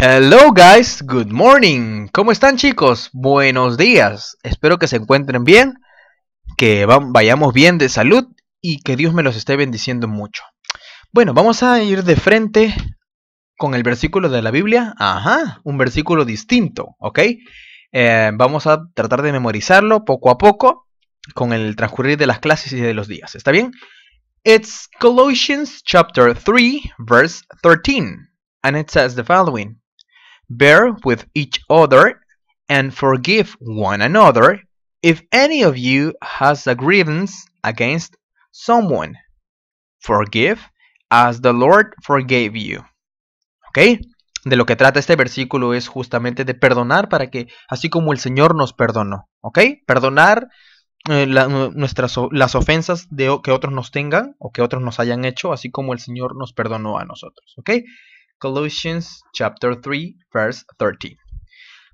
Hello guys, good morning. ¿Cómo están chicos? Buenos días. Espero que se encuentren bien, que vayamos bien de salud y que Dios me los esté bendiciendo mucho. Bueno, vamos a ir de frente con el versículo de la Biblia. Ajá, un versículo distinto, ¿ok? Eh, vamos a tratar de memorizarlo poco a poco con el transcurrir de las clases y de los días. ¿Está bien? It's Colossians chapter 3, verse 13. And it says the following. Bear with each other and forgive one another if any of you has a grievance against someone. Forgive as the Lord forgave you. ¿Ok? De lo que trata este versículo es justamente de perdonar para que, así como el Señor nos perdonó. ¿Ok? Perdonar eh, nuestras, las ofensas de, que otros nos tengan o que otros nos hayan hecho, así como el Señor nos perdonó a nosotros. ¿Ok? Colossians chapter 3, verse 13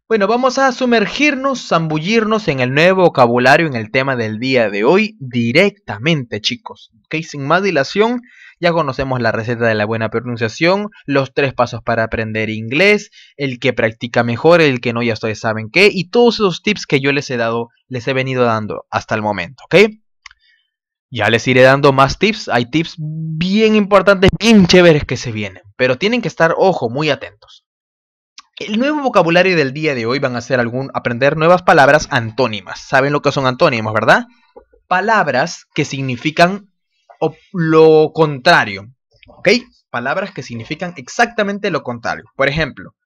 Bueno, vamos a sumergirnos, zambullirnos en el nuevo vocabulario, en el tema del día de hoy, directamente, chicos. ¿ok? Sin más dilación, ya conocemos la receta de la buena pronunciación, los tres pasos para aprender inglés, el que practica mejor, el que no, ya ustedes saben qué, y todos esos tips que yo les he dado, les he venido dando hasta el momento, ¿ok? Ya les iré dando más tips. Hay tips bien importantes, bien chéveres que se vienen. Pero tienen que estar, ojo, muy atentos. El nuevo vocabulario del día de hoy van a ser algún, aprender nuevas palabras antónimas. ¿Saben lo que son antónimos, verdad? Palabras que significan lo contrario. ¿Ok? Palabras que significan exactamente lo contrario. Por ejemplo,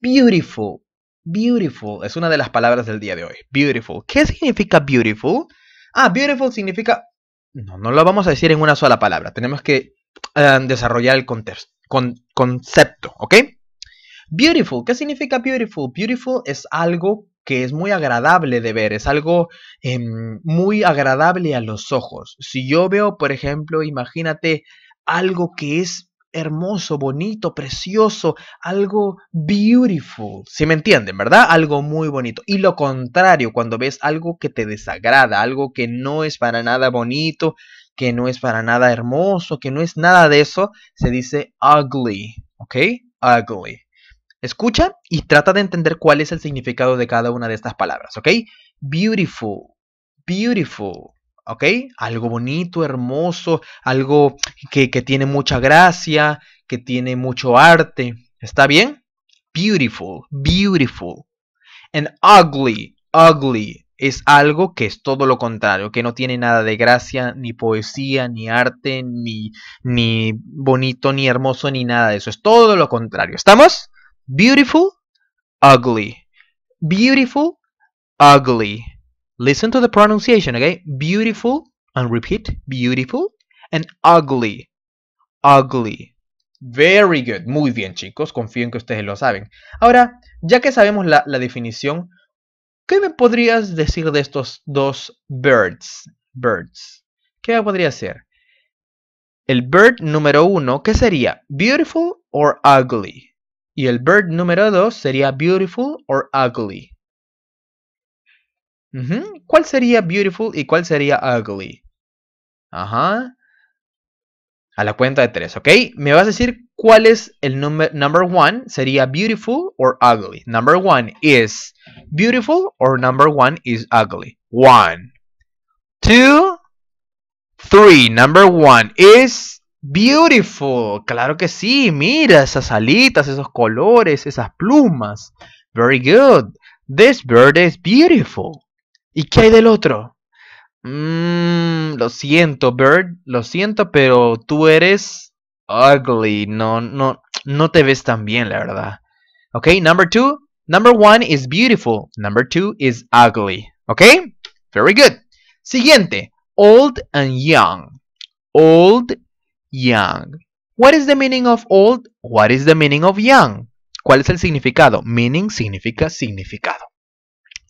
beautiful. Beautiful es una de las palabras del día de hoy. Beautiful. ¿Qué significa beautiful? Ah, beautiful significa no, no lo vamos a decir en una sola palabra. Tenemos que eh, desarrollar el concepto, ¿ok? Beautiful, ¿qué significa beautiful? Beautiful es algo que es muy agradable de ver, es algo em, muy agradable a los ojos. Si yo veo, por ejemplo, imagínate algo que es hermoso, bonito, precioso, algo beautiful. Si me entienden, ¿verdad? Algo muy bonito. Y lo contrario, cuando ves algo que te desagrada, algo que no es para nada bonito, que no es para nada hermoso, que no es nada de eso, se dice ugly, ¿ok? Ugly. Escucha y trata de entender cuál es el significado de cada una de estas palabras, ¿ok? Beautiful, beautiful, ¿ok? Algo bonito, hermoso, algo que, tiene mucha gracia, que tiene mucho arte. ¿Está bien? Beautiful, beautiful. And ugly, ugly es algo que es todo lo contrario, que no tiene nada de gracia, ni poesía, ni arte, ni, ni bonito, ni hermoso, ni nada de eso. Es todo lo contrario. ¿Estamos? Beautiful, ugly. Beautiful, ugly. Listen to the pronunciation, okay? Beautiful, and repeat, beautiful, and ugly, ugly. Very good. Muy bien, chicos. Confío en que ustedes lo saben. Ahora, ya que sabemos la, definición, ¿qué me podrías decir de estos dos birds? Birds. ¿Qué podría ser? El bird número uno, ¿qué sería? Beautiful or ugly. Y el bird número dos sería beautiful or ugly. ¿Cuál sería beautiful y cuál sería ugly? Ajá. A la cuenta de tres, ¿ok? Me vas a decir cuál es el número. Number one sería beautiful or ugly. Number one is beautiful or number one is ugly. One, two, three. Number one is beautiful. Claro que sí. Mira esas alitas, esos colores, esas plumas. Very good. This bird is beautiful. ¿Y qué hay del otro? Mm, lo siento, Bird, lo siento, pero tú eres ugly. No, no, no te ves tan bien, la verdad. Ok, number two. Number one is beautiful. Number two is ugly. Ok, very good. Siguiente. Old and young. Old, young. What is the meaning of old? What is the meaning of young? ¿Cuál es el significado? Meaning significa significado.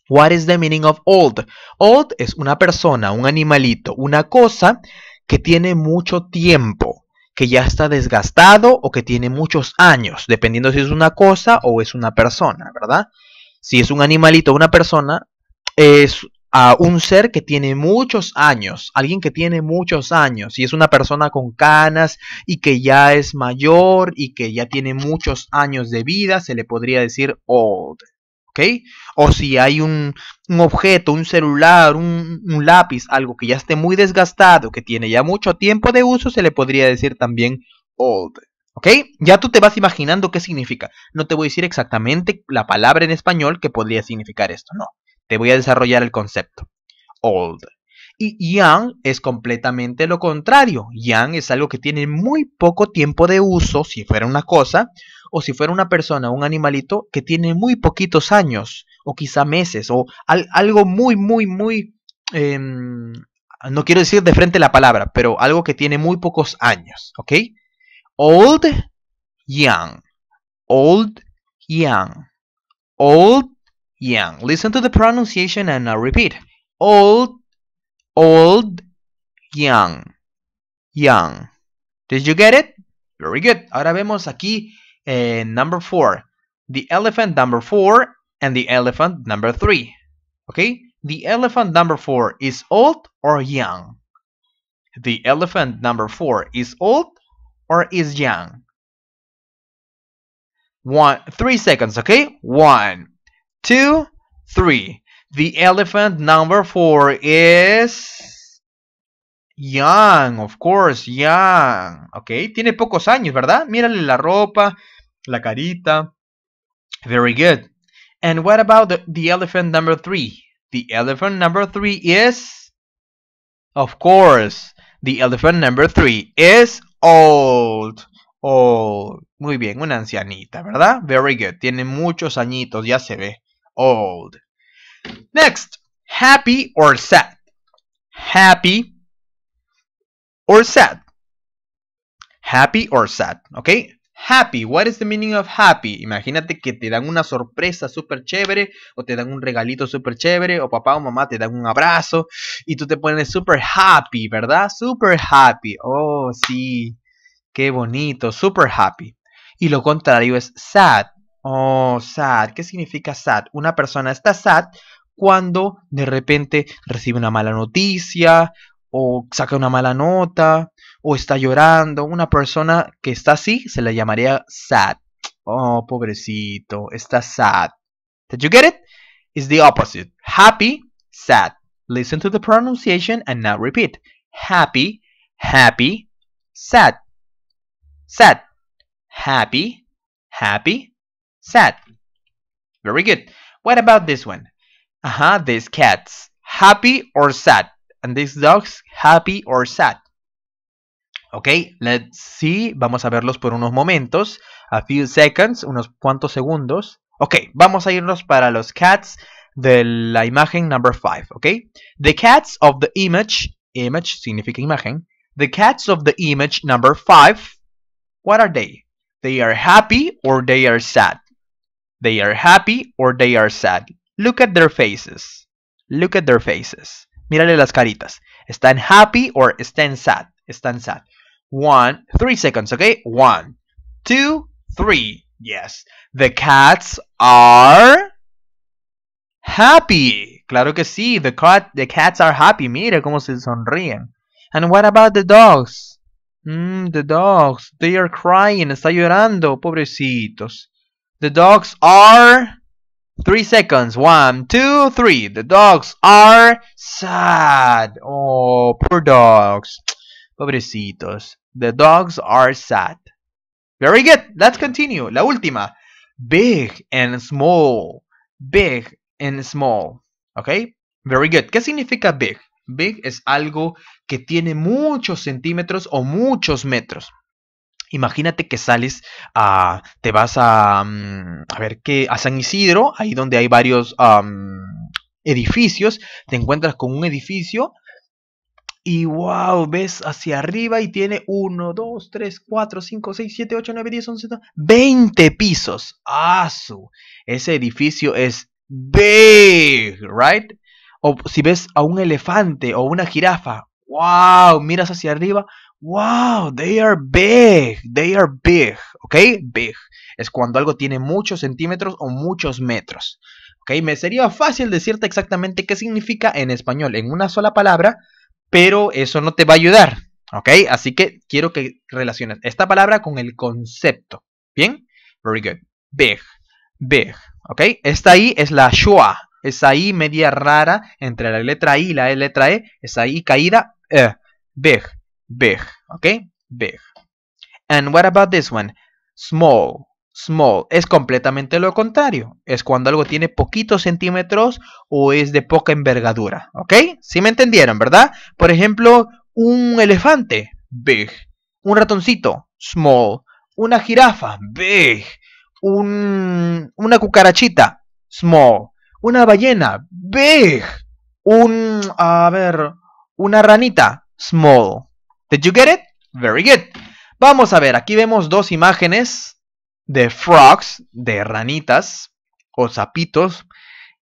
What is the meaning of old? Old es una persona, un animalito, una cosa que tiene mucho tiempo, que ya está desgastado o que tiene muchos años, dependiendo si es una cosa o es una persona, ¿verdad? Si es un animalito o una persona, es a un ser que tiene muchos años, alguien que tiene muchos años, si es una persona con canas y que ya es mayor y que ya tiene muchos años de vida, se le podría decir old. ¿ok? O si hay un, objeto, un celular, un, lápiz, algo que ya esté muy desgastado, que tiene ya mucho tiempo de uso, se le podría decir también old. ¿Ok? Ya tú te vas imaginando qué significa. No te voy a decir exactamente la palabra en español que podría significar esto, no. Te voy a desarrollar el concepto. Old. Y young es completamente lo contrario. Young es algo que tiene muy poco tiempo de uso, si fuera una cosa, o si fuera una persona, un animalito que tiene muy poquitos años o quizá meses o algo muy, muy, muy, em, no quiero decir de frente la palabra, pero algo que tiene muy pocos años, ¿ok? Old, young, old, young, old, young. Listen to the pronunciation and repeat. Old, old, young, young. Did you get it? Very good. Ahora vemos aquí and eh, number four the elephant number four and the elephant number three okay the elephant number four is old or young the elephant number four is old or is young one three seconds okay one two three the elephant number four is young of course young okay tiene pocos años verdad mírale la ropa La Carita. Very good. And what about the, the elephant number three? The elephant number three is? Of course, the elephant number three is old. Old. Muy bien, una ancianita, ¿verdad? Very good. Tiene muchos añitos, ya se ve. Old. Next, happy or sad? Happy or sad? Happy or sad, okay? Happy, what is the meaning of happy? Imagínate que te dan una sorpresa súper chévere, o te dan un regalito súper chévere, o papá o mamá te dan un abrazo, y tú te pones súper happy, ¿verdad? Súper happy, oh sí, qué bonito, súper happy. Y lo contrario es sad, oh sad, ¿qué significa sad? Una persona está sad cuando de repente recibe una mala noticia, o saca una mala nota, o está llorando. Una persona que está así se la llamaría sad. Oh, pobrecito, está sad. Did you get it? It's the opposite. Happy, sad. Listen to the pronunciation and now repeat. Happy, happy, sad. Sad. Happy, happy, sad. Very good. What about this one? Aha, uh -huh, these cats. Happy or sad? And these dogs, happy or sad? Ok, let's see. Vamos a verlos por unos momentos. A few seconds, unos cuantos segundos. Ok, vamos a irnos para los cats de la imagen number 5. Ok, the cats of the image. Image significa imagen. The cats of the image number five, What are they? They are happy or they are sad. They are happy or they are sad. Look at their faces. Look at their faces. Mírale las caritas. Están happy or están sad. Están sad. One, three seconds, okay? One, two, three. Yes. The cats are happy. Claro que sí. The, cat, the cats are happy. Mira cómo se sonríen. And what about the dogs? Mm, the dogs. They are crying. Está llorando. Pobrecitos. The dogs are... Three seconds. One, two, three. The dogs are sad. Oh, poor dogs. Pobrecitos. The dogs are sad. Very good. Let's continue. La última. Big and small. Big and small. ¿Ok? Very good. ¿Qué significa big? Big es algo que tiene muchos centímetros o muchos metros. Imagínate que sales a. te vas a. Mm, a ver qué. a San Isidro, ahí donde hay varios edificios. Te encuentras con un edificio y wow, ves hacia arriba y tiene 1, 2, 3, 4, 5, 6, 7, 8, 9, 10, 11, 20 pisos. su. Ese edificio es big, right? O si ves a un elefante o una jirafa, wow, miras hacia arriba, wow, they are big, they are big, ¿ok? Big es cuando algo tiene muchos centímetros o muchos metros, ¿ok? Me sería fácil decirte exactamente qué significa en español en una sola palabra, pero eso no te va a ayudar, ¿ok? Así que quiero que relaciones esta palabra con el concepto, ¿bien? Very good. Big, big, ¿ok? Esta I es la schwa, esa I media rara entre la letra I y la letra E, esa I caída, eh, big, big, ¿ok? Big. And what about this one? Small, small es completamente lo contrario. Es cuando algo tiene poquitos centímetros o es de poca envergadura. ¿Ok? Si me entendieron, ¿verdad? Por ejemplo, un elefante, big. Un ratoncito, small. Una jirafa, big. Un, una cucarachita, small. Una ballena, big. Un, a ver, una ranita, small. Did you get it? Very good. Vamos a ver, aquí vemos dos imágenes de frogs, de ranitas o sapitos.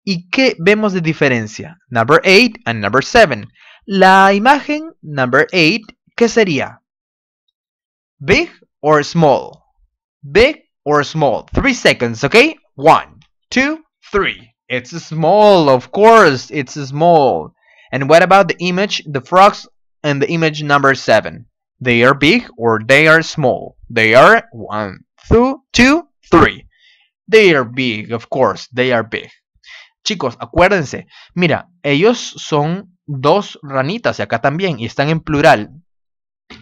¿Y qué vemos de diferencia? Number 8 and number 7. La imagen number 8, ¿qué sería? Big or small? Big or small? Three seconds, okay? One, two, three. It's small, of course, it's small. And what about the image, the frogs and the image number 7? They are big or they are small? They are one, two, two, three. They are big, of course, they are big. Chicos, acuérdense, mira, ellos son dos ranitas y acá también, y están en plural.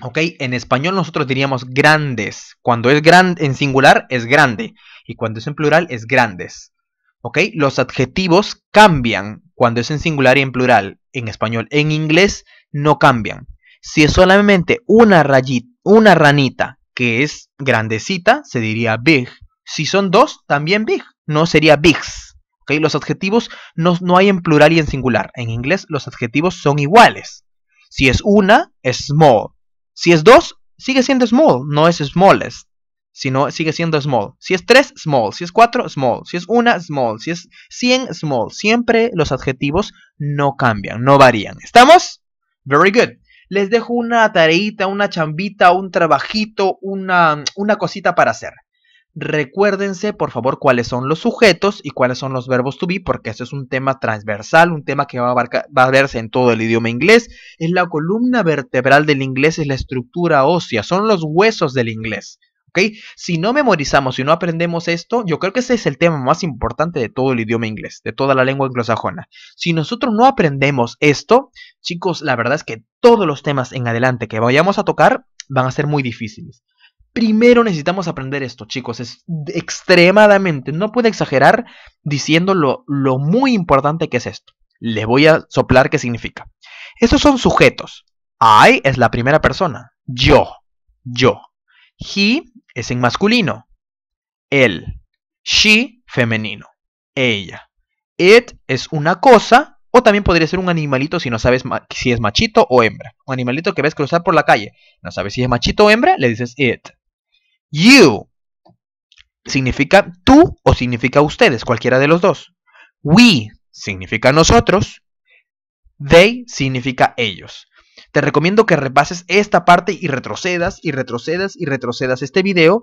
¿Ok? En español nosotros diríamos grandes. Cuando es grande, en singular es grande. Y cuando es en plural es grandes. ¿Ok? Los adjetivos cambian cuando es en singular y en plural en español. En inglés no cambian. Si es solamente una rayita, una ranita que es grandecita, se diría big. Si son dos, también big, no sería bigs. ¿okay? Los adjetivos no, no hay en plural y en singular. En inglés los adjetivos son iguales. Si es una, es small. Si es dos, sigue siendo small, no es smallest, sino sigue siendo small. Si es tres, small. Si es cuatro, small. Si es una, small. Si es cien, small. Siempre los adjetivos no cambian, no varían. ¿Estamos? Very good les dejo una tareita, una chambita, un trabajito, una, una cosita para hacer. Recuérdense, por favor, cuáles son los sujetos y cuáles son los verbos to be, porque eso es un tema transversal, un tema que va a, va a verse en todo el idioma inglés. Es la columna vertebral del inglés, es la estructura ósea, son los huesos del inglés. Si no memorizamos, si no aprendemos esto, yo creo que ese es el tema más importante de todo el idioma inglés, de toda la lengua anglosajona. Si nosotros no aprendemos esto, chicos, la verdad es que todos los temas en adelante que vayamos a tocar van a ser muy difíciles. Primero necesitamos aprender esto, chicos. Es extremadamente, no puedo exagerar diciendo lo, muy importante que es esto. Les voy a soplar qué significa. Estos son sujetos. I es la primera persona. Yo. Yo. He es en masculino. Él. She, femenino. Ella. It es una cosa, o también podría ser un animalito si no sabes si es machito o hembra. Un animalito que ves cruzar por la calle. No sabes si es machito o hembra, le dices it. You significa tú o significa ustedes, cualquiera de los dos. We significa nosotros. They significa ellos. Te recomiendo que repases esta parte y retrocedas y retrocedas y retrocedas este video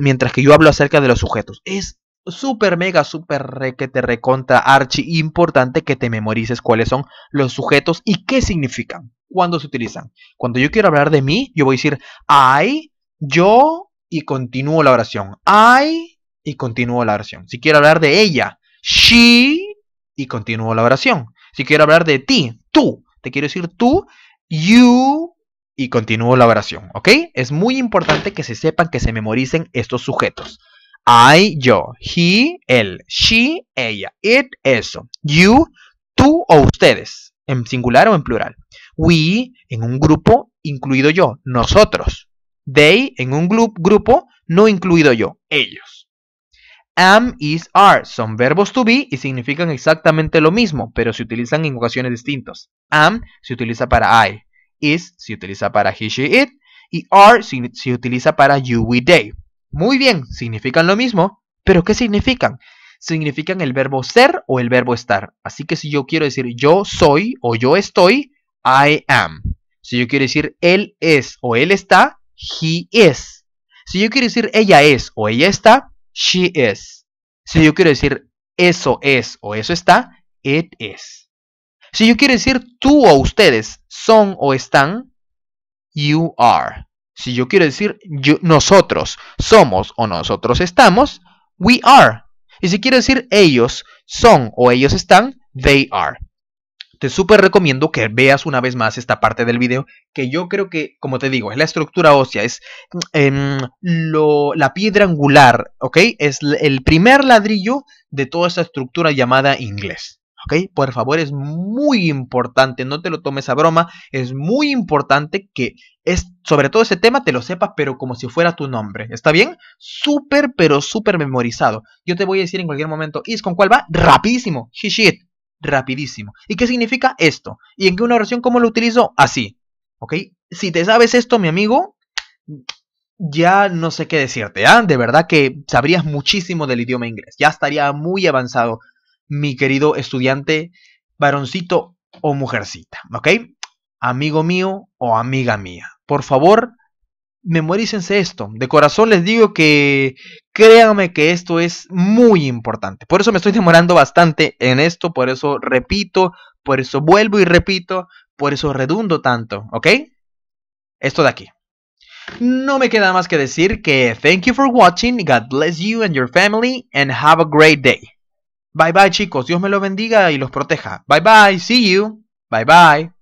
mientras que yo hablo acerca de los sujetos. Es súper mega, súper que te recontra archi importante que te memorices cuáles son los sujetos y qué significan, cuándo se utilizan. Cuando yo quiero hablar de mí, yo voy a decir I, yo y continúo la oración. I y continúo la oración. Si quiero hablar de ella, she y continúo la oración. Si quiero hablar de ti, tú, te quiero decir tú you y continúo la oración, ¿ok? Es muy importante que se sepan, que se memoricen estos sujetos. I, yo, he, él, she, ella, it, eso, you, tú o ustedes, en singular o en plural. We, en un grupo, incluido yo, nosotros. They, en un grupo, no incluido yo, ellos. Am, is, are son verbos to be y significan exactamente lo mismo, pero se utilizan en ocasiones distintas. Am se utiliza para I, is se utiliza para he, she, it y are se, se utiliza para you, we, they. Muy bien, significan lo mismo, pero ¿qué significan? Significan el verbo ser o el verbo estar. Así que si yo quiero decir yo soy o yo estoy, I am. Si yo quiero decir él es o él está, he is. Si yo quiero decir ella es o ella está, she is. Si yo quiero decir eso es o eso está, it is. Si yo quiero decir tú o ustedes son o están, you are. Si yo quiero decir nosotros somos o nosotros estamos, we are. Y si quiero decir ellos son o ellos están, they are te súper recomiendo que veas una vez más esta parte del video, que yo creo que, como te digo, es la estructura ósea, es em, la piedra angular, ¿ok? Es el primer ladrillo de toda esa estructura llamada inglés. ¿Ok? Por favor, es muy importante, no te lo tomes a broma, es muy importante que es, sobre todo ese tema te lo sepas, pero como si fuera tu nombre. ¿Está bien? Súper, pero súper memorizado. Yo te voy a decir en cualquier momento, es con cuál va? Rapidísimo. ¡Shishit! rapidísimo. ¿Y qué significa esto? ¿Y en qué una oración cómo lo utilizo? Así. ¿Ok? Si te sabes esto, mi amigo, ya no sé qué decirte. ¿ah? De verdad que sabrías muchísimo del idioma inglés. Ya estaría muy avanzado, mi querido estudiante, varoncito o mujercita. ¿Ok? Amigo mío o amiga mía. Por favor, memorícense esto. De corazón les digo que créanme que esto es muy importante. Por eso me estoy demorando bastante en esto, por eso repito, por eso vuelvo y repito, por eso redundo tanto, ¿ok? Esto de aquí. No me queda más que decir que thank you for watching, God bless you and your family, and have a great day. Bye bye chicos, Dios me lo bendiga y los proteja. Bye bye, see you. Bye bye.